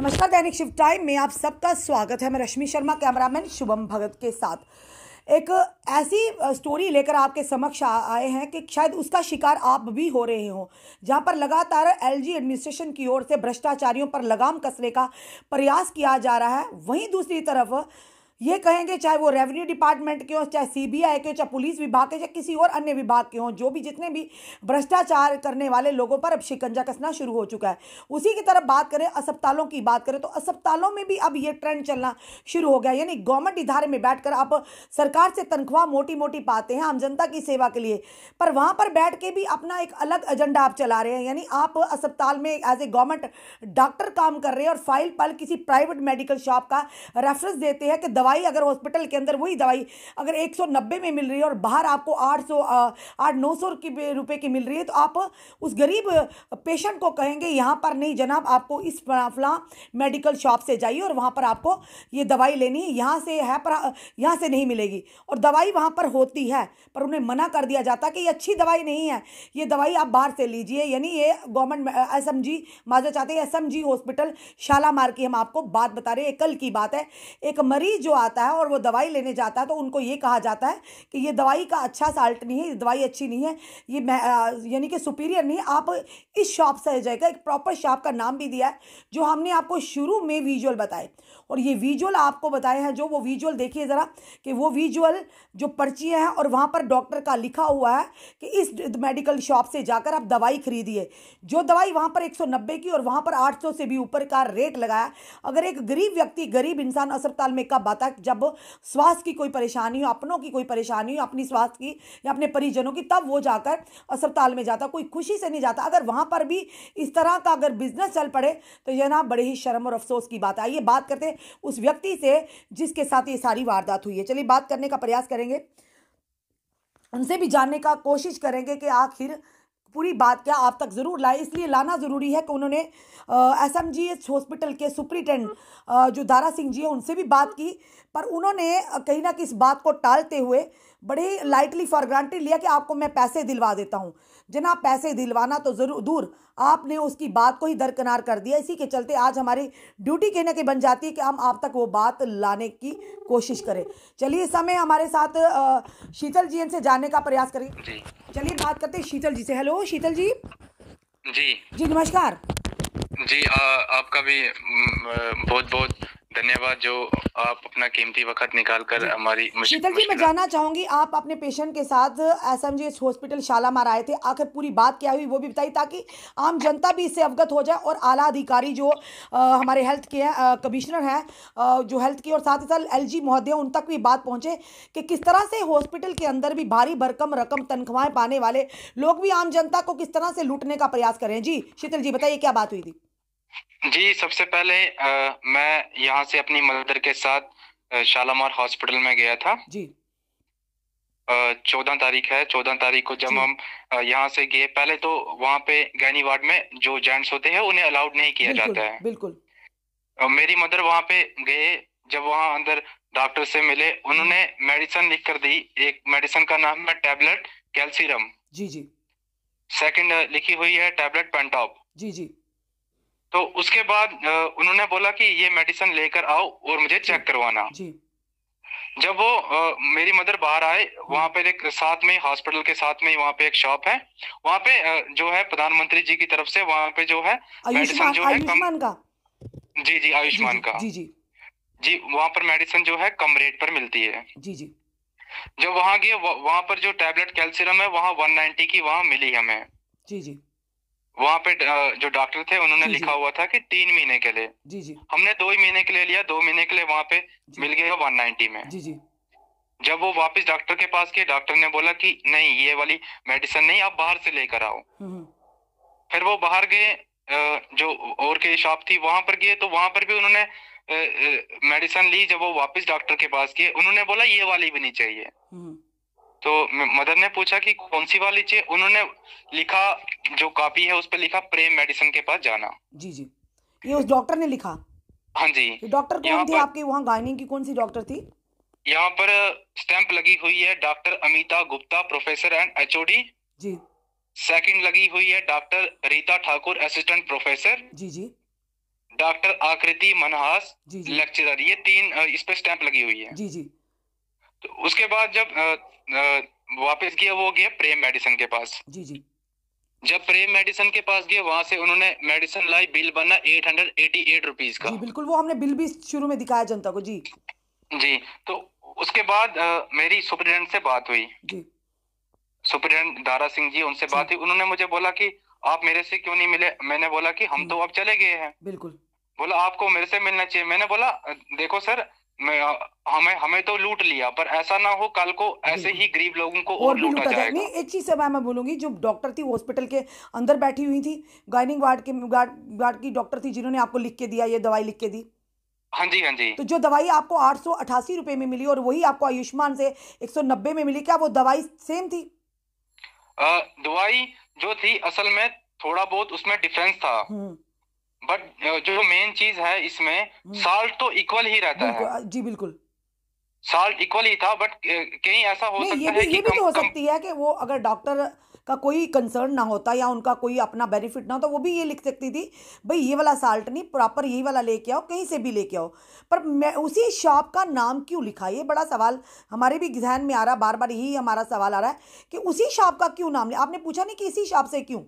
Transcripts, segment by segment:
नमस्कार दैनिक शिव टाइम में आप सबका स्वागत है मैं रश्मि शर्मा कैमरामैन शुभम भगत के साथ एक ऐसी स्टोरी लेकर आपके समक्ष आए हैं कि शायद उसका शिकार आप भी हो रहे हो जहां पर लगातार एलजी एडमिनिस्ट्रेशन की ओर से भ्रष्टाचारियों पर लगाम कसने का प्रयास किया जा रहा है वहीं दूसरी तरफ ये कहेंगे चाहे वो रेवेन्यू डिपार्टमेंट के हों चाहे सीबीआई के हों चाहे पुलिस विभाग के चाहे किसी और अन्य विभाग के हों जो भी जितने भी भ्रष्टाचार करने वाले लोगों पर अब शिकंजा कसना शुरू हो चुका है उसी की तरफ बात करें अस्पतालों की बात करें तो अस्पतालों में भी अब ये ट्रेंड चलना शुरू हो गया यानी गवर्नमेंट इधारे में बैठ आप सरकार से तनख्वाह मोटी मोटी पाते हैं आम जनता की सेवा के लिए पर वहाँ पर बैठ के भी अपना एक अलग एजेंडा आप चला रहे हैं यानी आप अस्पताल में एज ए गवर्नमेंट डॉक्टर काम कर रहे हैं और फाइल पर किसी प्राइवेट मेडिकल शॉप का रेफरेंस देते हैं कि दवा दवाई अगर हॉस्पिटल के अंदर वही दवाई अगर 190 में मिल रही है और बाहर आपको 800 आठ नौ सौ की रुपये की मिल रही है तो आप उस गरीब पेशेंट को कहेंगे यहाँ पर नहीं जनाब आपको इस फला मेडिकल शॉप से जाइए और वहाँ पर आपको ये दवाई लेनी है यहाँ से है पर यहाँ से नहीं मिलेगी और दवाई वहाँ पर होती है पर उन्हें मना कर दिया जाता कि ये अच्छी दवाई नहीं है ये दवाई आप बाहर से लीजिए यानी ये गवर्नमेंट एस एम जी माजा चाहते हैं S M G hospital Shalamar की हम आपको बात बता रहे हैं कल की बात है एक मरीज जो जो आता है और वो दवाई लेने जाता है तो उनको ये कहा जाता है कि ये दवाई का अच्छा साल्ट नहीं है ये दवाई अच्छी नहीं है ये यानी कि सुपीरियर नहीं आप इस शॉप से जाएगा एक प्रॉपर शॉप का नाम भी दिया है जो हमने आपको शुरू में विजुअल बताए और ये विजुअल आपको बताए हैं जो वो विजुअल देखिए ज़रा कि वो विजुअल जो पर्चियाँ हैं और वहाँ पर डॉक्टर का लिखा हुआ है कि इस मेडिकल शॉप से जाकर आप दवाई खरीदिए जो दवाई वहाँ पर एक की और वहाँ पर आठ से भी ऊपर का रेट लगाया अगर एक गरीब व्यक्ति गरीब इंसान अस्पताल में कब आता जाता है जब स्वास्थ्य की कोई परेशानी हो अपनों की कोई परेशानी हो अपनी स्वास्थ्य की या अपने परिजनों की तब वो जाकर अस्पताल में जाता कोई खुशी से नहीं जाता अगर वहाँ पर भी इस तरह का अगर बिजनेस चल पड़े तो यह ना बड़े ही शर्म और अफसोस की बात है आइए बात करते हैं उस व्यक्ति से जिसके साथ ये सारी वारदात हुई है चलिए बात करने का प्रयास करेंगे उनसे भी जानने का कोशिश करेंगे कि आखिर पूरी बात क्या आप तक ज़रूर लाए इसलिए लाना ज़रूरी है कि उन्होंने S M G S hospital के सुप्रिटेंड जो दारा सिंह जी हैं उनसे भी बात की पर उन्होंने कहीं ना कहीं इस बात को टालते हुए बड़े लाइटली फॉर ग्रांटेड लिया कि आपको मैं पैसे दिलवा देता हूँ जना पैसे दिलवाना तो जरूर दूर आपने उसकी बात को ही दरकनार कर दिया इसी के चलते आज हमारी ड्यूटी कहने के बन जाती है कि हम आप तक वो बात लाने की कोशिश करें चलिए इस समय हमारे साथ शीतल जी से जाने का प्रयास करें चलिए बात करते हैं शीतल जी से हेलो शीतल जी जी जी नमस्कार जी आ, आपका भी बहुत बहुत धन्यवाद जो आप अपना कीमती वक्त निकाल कर हमारी शीतल जी मैं जानना चाहूंगी आप अपने पेशेंट के साथ S M G S hospital Shalamar आए थे आखिर पूरी बात क्या हुई वो भी बताइए ताकि आम जनता भी इससे अवगत हो जाए और आला अधिकारी जो आ, हमारे हेल्थ के कमिश्नर हैं जो हेल्थ के और साथ ही साथ एल जी महोदय उन तक भी बात पहुंचे कि किस तरह से हॉस्पिटल के अंदर भी भारी भरकम रकम तनख्वाहें पाने वाले लोग भी आम जनता को किस तरह से लूटने का प्रयास करें जी शीतल जी बताइए क्या बात हुई थी जी सबसे पहले आ, मैं यहाँ से अपनी मदर के साथ शालामार हॉस्पिटल में गया था जी चौदह तारीख है चौदह तारीख को जब हम यहाँ से गए पहले तो वहाँ पे गैनी वार्ड में जो जेंट्स होते हैं उन्हें अलाउड नहीं किया जाता है बिल्कुल मेरी मदर वहाँ पे गए जब वहाँ अंदर डॉक्टर से मिले उन्होंने मेडिसिन लिख कर दी एक मेडिसिन का नाम है tablet calcium G G second लिखी हुई है टेबलेट पेंटॉप जी जी तो उसके बाद उन्होंने बोला कि ये मेडिसिन लेकर आओ और मुझे चेक करवाना जब वो आ, मेरी मदर बाहर आए वहां हम्म। पर एक साथ में हॉस्पिटल के साथ में वहां पे एक शॉप है वहां पे जो है प्रधानमंत्री जी की तरफ से वहां पे जो है मेडिसिन जो है कम का जी जी आयुष्मान का जी जी जी वहां पर मेडिसिन जो है कम रेट पर मिलती है जी जी जब वहां गए वहां पर जो टेबलेट कैल्सियम है वहां 190 की वहां मिली हमें जी जी वहाँ पे जो डॉक्टर थे उन्होंने लिखा हुआ था कि तीन महीने के लिए जी जी हमने दो ही महीने के लिए लिया दो महीने के लिए वहाँ पे मिल गया वन नाइनटी में जी जी जब वो वापस डॉक्टर के पास गए डॉक्टर ने बोला कि नहीं ये वाली मेडिसिन नहीं आप बाहर से लेकर आओ हम्म, हम्म। फिर वो बाहर गए जो और की शॉप थी वहां पर गए तो वहां पर भी उन्होंने मेडिसिन ली जब वो वापस डॉक्टर के पास गए उन्होंने बोला ये वाली भी नहीं चाहिए हम्म। तो मदर ने पूछा कि कौन सी वाली चाहिए उन्होंने लिखा जो कॉपी है उस पर लिखा प्रेम मेडिसिन के पास जाना जी जी ये उस डॉक्टर ने लिखा हाँ जी डॉक्टर कौन थी आपके वहाँ गायनिंग की कौन सी डॉक्टर थी यहाँ पर स्टैंप लगी हुई है doctor Amita Gupta professor and H G second लगी हुई है doctor Rita Thakur assistant professor G G doctor Akriti Manhas lecturer ये तीन इस पे स्टैंप लगी हुई है जी जी तो उसके बाद जब वापस गया वो गया प्रेम मेडिसन के पास जी जी जब प्रेम मेडिसन के पास गया वहां से उन्होंने मेडिसन लाई बिल बना eight hundred eighty eight rupees का जी बिल्कुल वो हमने बिल भी शुरू में दिखाया जनता को जी जी तो उसके बाद आ, मेरी सुप्रिंटेंडेंट से बात हुई जी सुप्रिटेंडेंट दारा सिंह जी उनसे बात हुई उन्होंने मुझे बोला कि आप मेरे से क्यों नहीं मिले मैंने बोला कि हम तो अब चले गए हैं बिल्कुल बोला आपको मेरे से मिलना चाहिए मैंने बोला देखो सर मैं हमें हमें तो लूट लिया पर ऐसा ना हो कल को ऐसे ही गरीब लोगों को और, लूटा, लूटा जाएगा नहीं एक चीज से मैं बोलूंगी जो डॉक्टर थी हॉस्पिटल के अंदर बैठी हुई थी गाइनिंग वार्ड के वार्ड की डॉक्टर थी जिन्होंने आपको लिख के दिया ये दवाई लिख के दी हाँ जी हाँ जी तो जो दवाई आपको आठ सौ अठासी रुपए में मिली और वही आपको आयुष्मान से एक सौ नब्बे में मिली क्या वो दवाई सेम थी दवाई जो थी असल में थोड़ा बहुत उसमें डिफरेंस था हम्म। बट uh, जो मेन चीज है इसमें साल्ट हम्म। तो इक्वल ही रहता है जी बिल्कुल साल्ट इक्वल ही था बट uh, कहीं ऐसा हो सकता ये भी, है कि भी कम, तो हो सकती कम... है कि वो अगर डॉक्टर का कोई कंसर्न ना होता या उनका कोई अपना बेनिफिट ना हो तो वो भी ये लिख सकती थी भाई ये वाला साल्ट नहीं प्रॉपर यही वाला लेके आओ कहीं से भी लेके आओ पर मैं उसी शॉप का नाम क्यों लिखा ये बड़ा सवाल हमारे भी जहन में आ रहा बार बार यही हमारा सवाल आ रहा है कि उसी शॉप का क्यों नाम लिया आपने पूछा नहीं कि इसी शॉप से क्यों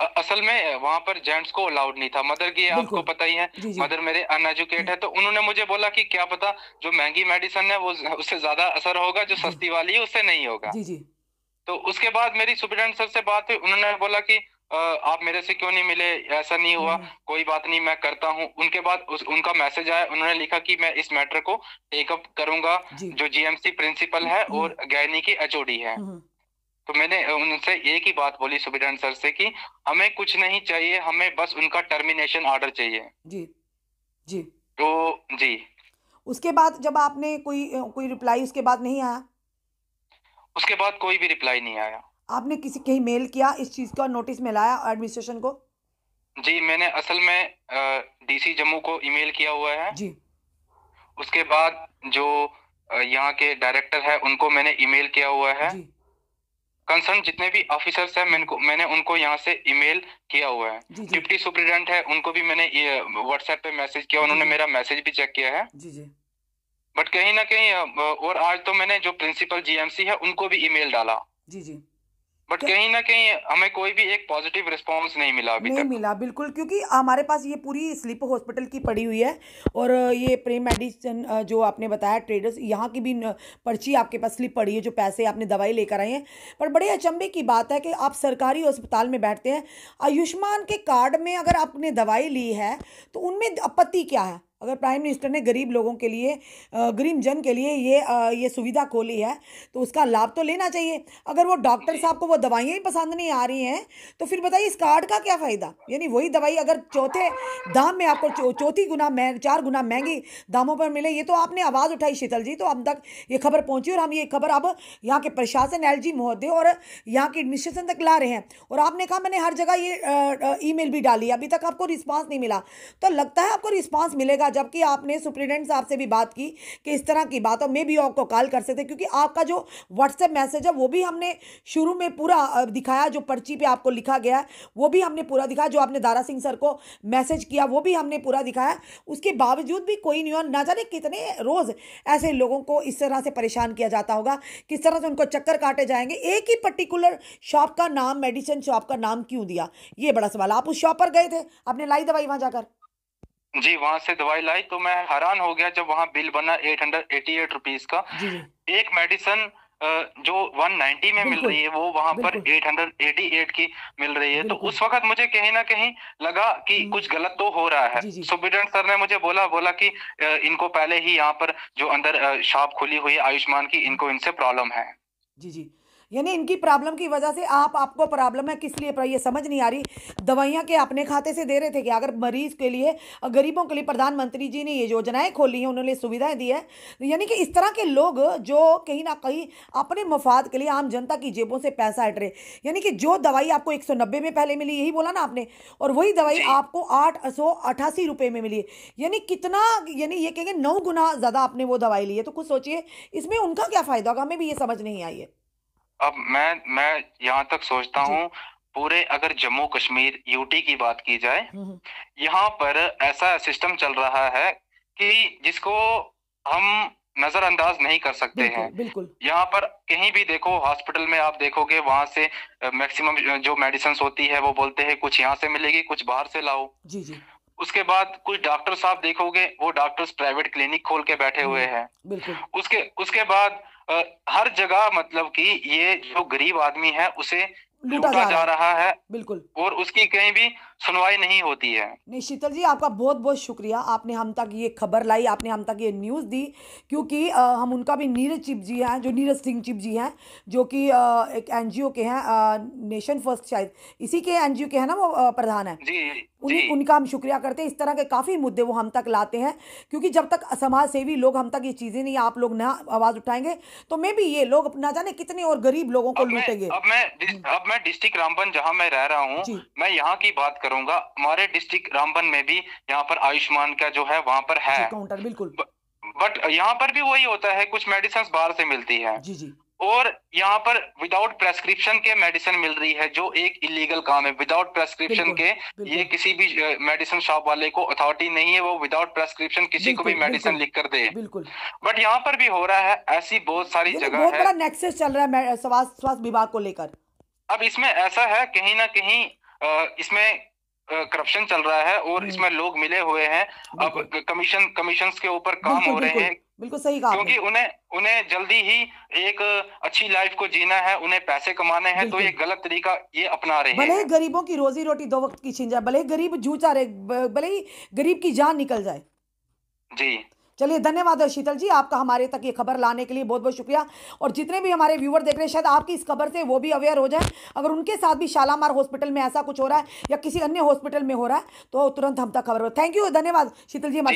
असल में वहाँ पर जेंट्स को अलाउड नहीं था मदर की आपको पता ही है मदर मेरे अनएजुकेट है तो उन्होंने मुझे बोला कि क्या पता जो महंगी मेडिसिन है वो उससे ज्यादा असर होगा जो सस्ती वाली है उससे नहीं होगा जी जी तो उसके बाद मेरी सुप्रिटेंडेंट सर से बात हुई उन्होंने बोला की आप मेरे से क्यों नहीं मिले ऐसा नहीं हुआ हम्म। कोई बात नहीं मैं करता हूँ उनके बाद उस, उनका मैसेज आया उन्होंने लिखा कि मैं इस मैटर को टेकअप करूंगा जो जीएमसी प्रिंसिपल है हम्म। और गैनी की एचओडी है हम्म। तो मैंने उनसे एक ही बात बोली सुबेदान सर से कि हमें कुछ नहीं चाहिए हमें बस उनका टर्मिनेशन ऑर्डर चाहिए जी जी तो जी उसके बाद जब आपने कोई कोई रिप्लाई उसके बाद नहीं आया उसके बाद कोई भी रिप्लाई नहीं आया आपने किसी कहीं मेल किया इस चीज का नोटिस में लाया एडमिनिस्ट्रेशन को जी मैंने असल में डीसी जम्मू को ईमेल किया हुआ है जी उसके बाद जो यहाँ के डायरेक्टर है उनको मैंने ईमेल किया हुआ है जी कंसर्न जितने भी ऑफिसर्स हैं मैंने मैंने उनको यहाँ से ईमेल किया हुआ है डिप्टी सुप्रिटेंडेंट है उनको भी मैंने व्हाट्सएप पे मैसेज किया उन्होंने मेरा मैसेज भी चेक किया है जी जी बट कहीं ना कहीं और आज तो मैंने जो प्रिंसिपल जीएमसी है उनको भी ईमेल डाला जी जी बट कहीं ना कहीं हमें कोई भी एक पॉजिटिव रिस्पांस नहीं मिला अभी नहीं तक। मिला बिल्कुल क्योंकि हमारे पास ये पूरी स्लिप हॉस्पिटल की पड़ी हुई है और ये प्रेम मेडिसिन जो आपने बताया ट्रेडर्स यहाँ की भी पर्ची आपके पास स्लिप पड़ी है जो पैसे आपने दवाई लेकर आए हैं पर बड़े अचंभे की बात है कि आप सरकारी अस्पताल में बैठते हैं आयुष्मान के कार्ड में अगर आपने दवाई ली है तो उनमें आपत्ति क्या है अगर प्राइम मिनिस्टर ने गरीब लोगों के लिए गरीब जन के लिए ये ये सुविधा खोली है तो उसका लाभ तो लेना चाहिए अगर वो डॉक्टर साहब को वो दवाइयाँ ही पसंद नहीं आ रही हैं तो फिर बताइए इस कार्ड का क्या फ़ायदा यानी वही दवाई अगर चौथे दाम में आपको चौथी गुना महंग चार गुना महंगी दामों पर मिले ये तो आपने आवाज़ उठाई शीतल जी तो अब तक ये खबर पहुँची और हम ये खबर अब यहाँ के प्रशासन एल जी महोदय और यहाँ के एडमिनिस्ट्रेशन तक ला रहे हैं और आपने कहा मैंने हर जगह ये ई भी डाली अभी तक आपको रिस्पॉन्स नहीं मिला तो लगता है आपको रिस्पॉन्स मिलेगा जबकि आपने सुप्रिटेंडेंट साहब से भी बात की कि इस तरह की बात बातों मे भी आपको कॉल कर सकते क्योंकि आपका जो व्हाट्सएप मैसेज है वो भी हमने शुरू में पूरा दिखाया जो पर्ची पे आपको लिखा गया है वो भी हमने पूरा दिखाया जो आपने दारा सिंह सर को मैसेज किया वो भी हमने पूरा दिखाया उसके बावजूद भी कोई नहीं और ना जाने कितने रोज़ ऐसे लोगों को इस तरह से परेशान किया जाता होगा किस तरह से उनको चक्कर काटे जाएंगे एक ही पर्टिकुलर शॉप का नाम मेडिसिन शॉप का नाम क्यों दिया ये बड़ा सवाल आप उस शॉप पर गए थे आपने लाई दवाई वहां जाकर जी वहां से दवाई लाई तो मैं हैरान हो गया जब वहां बिल बना eight hundred eighty eight rupees का एक मेडिसन जो 190 में मिल रही है वो वहां पर 888 की मिल रही है तो उस वक्त मुझे कहीं ना कहीं लगा कि हम्म। कुछ गलत तो हो रहा है सुब्रिटेंडेंट सर ने मुझे बोला बोला कि इनको पहले ही यहाँ पर जो अंदर शॉप खुली हुई आयुष्मान की हम्म। इनको इनसे प्रॉब्लम है जी जी यानी इनकी प्रॉब्लम की वजह से आप आपको प्रॉब्लम है किस लिए पर ये समझ नहीं आ रही दवाइयाँ के अपने खाते से दे रहे थे कि अगर मरीज के लिए गरीबों के लिए प्रधानमंत्री जी ने ये योजनाएं खोली हैं उन्होंने सुविधाएं दी है यानी कि इस तरह के लोग जो कहीं ना कहीं अपने मफाद के लिए आम जनता की जेबों से पैसा हट रहे यानी कि जो दवाई आपको एक में पहले मिली यही बोला ना आपने और वही दवाई आपको आठ सौ अठासी रुपये में मिली यानी कितना यानी ये कहेंगे नौ गुना ज़्यादा आपने वो दवाई ली है तो कुछ सोचिए इसमें उनका क्या फ़ायदा होगा हमें भी ये समझ नहीं आई है अब मैं मैं यहाँ तक सोचता हूँ पूरे अगर जम्मू कश्मीर यूटी की बात की जाए हम्म, हम्म। यहाँ पर ऐसा सिस्टम चल रहा है कि जिसको हम नजरअंदाज नहीं कर सकते हैं यहाँ पर कहीं भी देखो हॉस्पिटल में आप देखोगे वहां से मैक्सिमम जो मेडिसिन होती है वो बोलते हैं कुछ यहाँ से मिलेगी कुछ बाहर से लाओ जी जी उसके बाद कुछ डॉक्टर साहब देखोगे वो डॉक्टर्स प्राइवेट क्लिनिक खोल के बैठे हम्म, हुए हैं उसके उसके बाद हर जगह मतलब कि ये जो गरीब आदमी है उसे लूटा जा, जा रहा है बिल्कुल और उसकी कहीं भी सुनवाई नहीं होती है नहीं शीतल जी आपका बहुत बहुत शुक्रिया आपने हम तक ये खबर लाई आपने हम तक ये न्यूज़ दी क्योंकि आ, हम उनका भी नीरज चिप जी हैं जो नीरज सिंह चिप जी हैं जो कि एक एनजीओ के हैं नेशन फर्स्ट शायद इसी के एनजीओ के हैं ना वो प्रधान है जी जी। उनका हम शुक्रिया करते हैं इस तरह के काफ़ी मुद्दे वो हम तक लाते हैं क्योंकि जब तक समाज सेवी लोग हम तक ये चीज़ें नहीं आप लोग ना आवाज़ उठाएंगे तो मे भी ये लोग ना जाने कितने और गरीब लोगों को लूटेंगे अब मैं हम्म। मैं डिस्ट्रिक्ट रामबन जहाँ मैं रह रहा हूँ मैं यहाँ की बात करूंगा हमारे डिस्ट्रिक्ट रामबन में भी यहाँ पर आयुष्मान का जो है वहाँ पर है काउंटर बिल्कुल बट यहाँ पर भी वही होता है कुछ मेडिसिन बाहर से मिलती है जी जी और यहाँ पर विदाउट प्रेस्क्रिप्शन के मेडिसिन मिल रही है जो एक इलीगल काम है विदाउट प्रेस्क्रिप्शन के ये किसी भी मेडिसिन शॉप वाले को अथॉरिटी नहीं है वो विदाउट प्रेस्क्रिप्शन किसी को भी मेडिसिन लिख कर दे बिल्कुल बट यहाँ पर भी हो रहा है ऐसी बहुत सारी जगह है नेक्सेस चल रहा है स्वास्थ्य विभाग को लेकर अब इसमें ऐसा है कहीं ना कहीं इसमें करप्शन चल रहा है और हम्म। इसमें लोग मिले हुए हैं अब कमीशन कमीशन के ऊपर काम हो रहे हैं बिल्कुल सही कहा क्योंकि उन्हें उन्हें जल्दी ही एक अच्छी लाइफ को जीना है उन्हें पैसे कमाने हैं तो ये गलत तरीका ये अपना रहे हैं भले ही गरीबों की रोजी रोटी दो वक्त की छीन जाए भले ही गरीब जूझा रहे भले ही गरीब की जान निकल जाए जी चलिए धन्यवाद है शीतल जी आपका हमारे तक ये खबर लाने के लिए बहुत बहुत शुक्रिया और जितने भी हमारे व्यूवर देख रहे हैं शायद आपकी इस खबर से वो भी अवेयर हो जाए अगर उनके साथ भी शालामार हॉस्पिटल में ऐसा कुछ हो रहा है या किसी अन्य हॉस्पिटल में हो रहा है तो तुरंत हम तक खबर हो थैंक यू धन्यवाद शीतल जी हमारे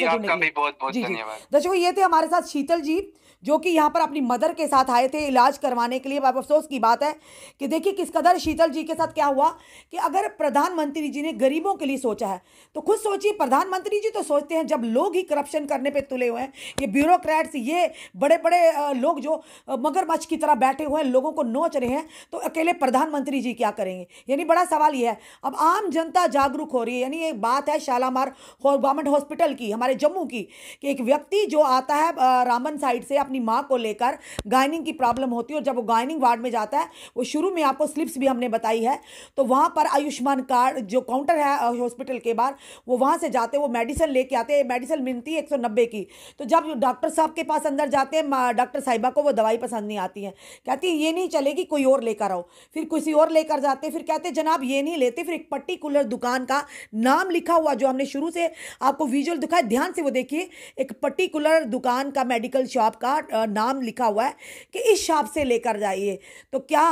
साथ जी जी दर्शकों ये थे हमारे साथ शीतल जी जो कि यहाँ पर अपनी मदर के साथ आए थे इलाज करवाने के लिए अब अफसोस की बात है कि देखिए किस कदर शीतल जी के साथ क्या हुआ कि अगर प्रधानमंत्री जी ने गरीबों के लिए सोचा है तो खुद सोचिए प्रधानमंत्री जी तो सोचते हैं जब लोग ही करप्शन करने पर तुले खड़े हुए हैं ये ब्यूरोक्रेट्स ये बड़े बड़े लोग जो मगरमच्छ की तरह बैठे हुए हैं लोगों को नोच रहे हैं तो अकेले प्रधानमंत्री जी क्या करेंगे यानी बड़ा सवाल ये है अब आम जनता जागरूक हो रही है यानी एक बात है शालामार गवर्नमेंट हॉस्पिटल की हमारे जम्मू की कि एक व्यक्ति जो आता है रामन साइड से अपनी माँ को लेकर गाइनिंग की प्रॉब्लम होती है और जब वो गाइनिंग वार्ड में जाता है वो शुरू में आपको स्लिप्स भी हमने बताई है तो वहाँ पर आयुष्मान कार्ड जो काउंटर है हॉस्पिटल के बाहर वो वहाँ से जाते वो मेडिसिन लेके आते हैं मेडिसिन मिलती है एक की तो जब डॉक्टर साहब के पास अंदर जाते हैं डॉक्टर साहिबा को वो दवाई पसंद नहीं आती है कहती है ये नहीं चलेगी कोई और लेकर आओ फिर किसी और लेकर जाते फिर कहते जनाब ये नहीं लेते फिर एक पर्टिकुलर दुकान का नाम लिखा हुआ जो हमने शुरू से आपको विजुअल दिखाया ध्यान से वो देखिए एक पर्टिकुलर दुकान का मेडिकल शॉप का नाम लिखा हुआ है कि इस शॉप से लेकर जाइए तो क्या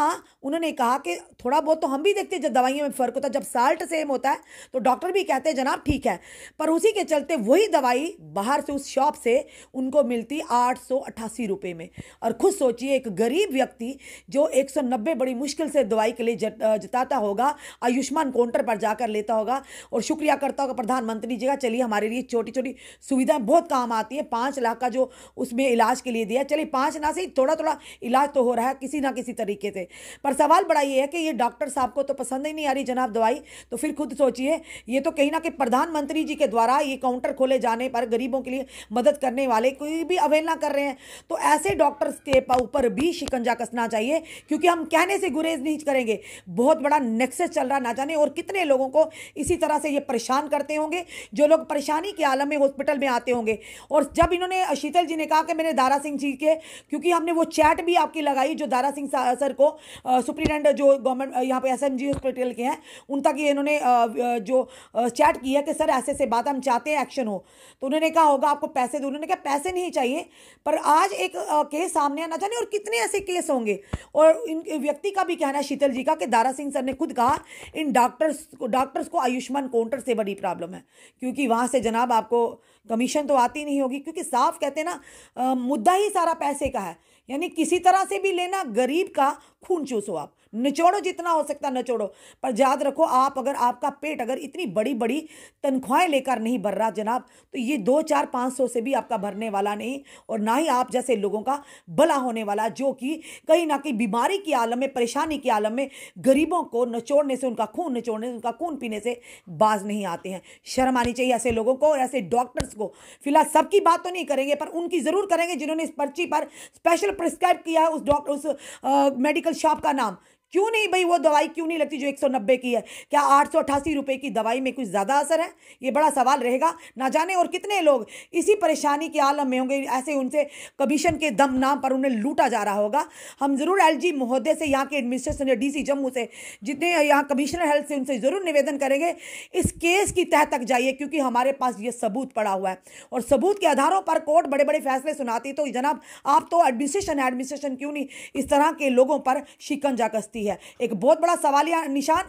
उन्होंने कहा कि थोड़ा बहुत तो हम भी देखते हैं जब दवाइयों में फ़र्क होता है जब साल्ट सेम होता है तो डॉक्टर भी कहते हैं जनाब ठीक है पर उसी के चलते वही दवाई बाहर से उस शॉप से उनको मिलती आठ सौ अट्ठासी रुपये में और खुद सोचिए एक गरीब व्यक्ति जो एक सौ नब्बे बड़ी मुश्किल से दवाई के लिए जताता होगा आयुष्मान काउंटर पर जाकर लेता होगा और शुक्रिया करता होगा प्रधानमंत्री जी का चलिए हमारे लिए छोटी छोटी सुविधाएं बहुत काम आती हैं पाँच लाख का जो उसमें इलाज के लिए दिया चलिए पाँच ना से थोड़ा थोड़ा इलाज तो हो रहा है किसी ना किसी तरीके से पर सवाल बड़ा ये है कि ये डॉक्टर साहब को तो पसंद ही नहीं आ रही जनाब दवाई तो फिर खुद सोचिए ये तो कहीं ना कहीं प्रधानमंत्री जी के द्वारा ये काउंटर खोले जाने पर गरीबों के लिए मदद करने वाले कोई भी अवेलना कर रहे हैं तो ऐसे डॉक्टर्स के ऊपर भी शिकंजा कसना चाहिए क्योंकि हम कहने से गुरेज नहीं करेंगे बहुत बड़ा नेक्सेस चल रहा ना जाने और कितने लोगों को इसी तरह से ये परेशान करते होंगे जो लोग परेशानी के आलम में हॉस्पिटल में आते होंगे और जब इन्होंने शीतल जी ने कहा कि मैंने दारा सिंह जी के क्योंकि हमने वो चैट भी आपकी लगाई जो दारा सिंह सर को सुप्रीटेंडेंट जो गवर्नमेंट यहाँ पे एस एम जी हॉस्पिटल के हैं उन तक ये इन्होंने जो चैट किया है कि सर ऐसे ऐसे बात हम चाहते हैं एक्शन हो तो उन्होंने कहा होगा आपको पैसे दो उन्होंने कहा पैसे नहीं चाहिए पर आज एक केस सामने आना चाहिए और कितने ऐसे केस होंगे और इन व्यक्ति का भी कहना है शीतल जी का कि दारा सिंह सर ने खुद कहा इन डॉक्टर्स डॉक्टर्स को आयुष्मान काउंटर से बड़ी प्रॉब्लम है क्योंकि वहाँ से जनाब आपको कमीशन तो आती नहीं होगी क्योंकि साफ कहते हैं ना मुद्दा ही सारा पैसे का है यानी किसी तरह से भी लेना गरीब का खून चूसो आप निचोड़ो जितना हो सकता निचोड़ो पर याद रखो आप अगर आपका पेट अगर इतनी बड़ी बड़ी तनख्वाहें लेकर नहीं भर रहा जनाब तो ये दो चार पाँच सौ से भी आपका भरने वाला नहीं और ना ही आप जैसे लोगों का भला होने वाला जो कि कहीं ना कहीं बीमारी की आलम में परेशानी की आलम में गरीबों को नचोड़ने से उनका खून नचोड़ने से उनका खून पीने से बाज नहीं आते हैं शर्म आनी चाहिए ऐसे लोगों को और ऐसे डॉक्टर्स को फिलहाल सबकी बात तो नहीं करेंगे पर उनकी ज़रूर करेंगे जिन्होंने इस पर्ची पर स्पेशल प्रिस्क्राइब किया है उस डॉक्टर उस मेडिकल शॉप का नाम क्यों नहीं भाई वो दवाई क्यों नहीं लगती जो 190 की है क्या आठ सौ अठासी रुपये की दवाई में कुछ ज़्यादा असर है ये बड़ा सवाल रहेगा ना जाने और कितने लोग इसी परेशानी के आलम में होंगे ऐसे उनसे कमीशन के दम नाम पर उन्हें लूटा जा रहा होगा हम ज़रूर एल जी महोदय से यहाँ के एडमिनिस्ट्रेशन या डी सी जम्मू से जितने यहाँ कमिश्नर हेल्थ से उनसे ज़रूर निवेदन करेंगे इस केस की तह तक जाइए क्योंकि हमारे पास ये सबूत पड़ा हुआ है और सबूत के आधारों पर कोर्ट बड़े बड़े फैसले सुनाती तो जनाब आप तो एडमिनिस्ट्रेशन है एडमिनिस्ट्रेशन क्यों नहीं इस तरह के लोगों पर शिकंजा कसती सकती है एक बहुत बड़ा सवाल निशान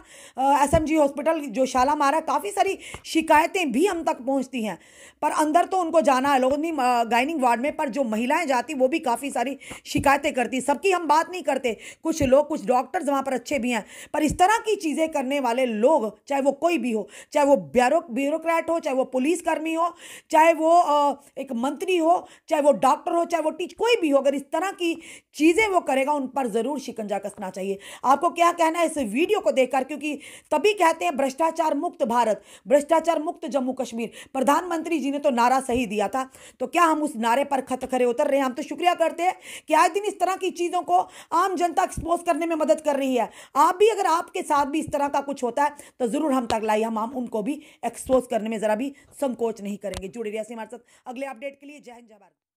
एसएमजी हॉस्पिटल जो शाला मारा काफ़ी सारी शिकायतें भी हम तक पहुंचती हैं पर अंदर तो उनको जाना है लोगों ने गाइनिंग वार्ड में पर जो महिलाएं जाती वो भी काफ़ी सारी शिकायतें करती सबकी हम बात नहीं करते कुछ लोग कुछ डॉक्टर्स वहाँ पर अच्छे भी हैं पर इस तरह की चीज़ें करने वाले लोग चाहे वो कोई भी हो चाहे वो ब्यूरो ब्यूरोक्रैट हो चाहे वो पुलिसकर्मी हो चाहे वो एक मंत्री हो चाहे वो डॉक्टर हो चाहे वो टीच कोई भी हो अगर इस तरह की चीज़ें वो करेगा उन पर ज़रूर शिकंजा कसना चाहिए आपको क्या कहना है इस वीडियो को देखकर क्योंकि तभी कहते हैं भ्रष्टाचार मुक्त भारत भ्रष्टाचार मुक्त जम्मू कश्मीर प्रधानमंत्री जी ने तो नारा सही दिया था तो क्या हम उस नारे पर खत खरे उतर रहे हैं हम तो शुक्रिया करते हैं कि आज दिन इस तरह की चीज़ों को आम जनता एक्सपोज करने में मदद कर रही है आप भी अगर आपके साथ भी इस तरह का कुछ होता है तो ज़रूर हम तक लाइए हम हम उनको भी एक्सपोज करने में ज़रा भी संकोच नहीं करेंगे जुड़े रहिए हमारे साथ अगले अपडेट के लिए जय हिंद जय भारत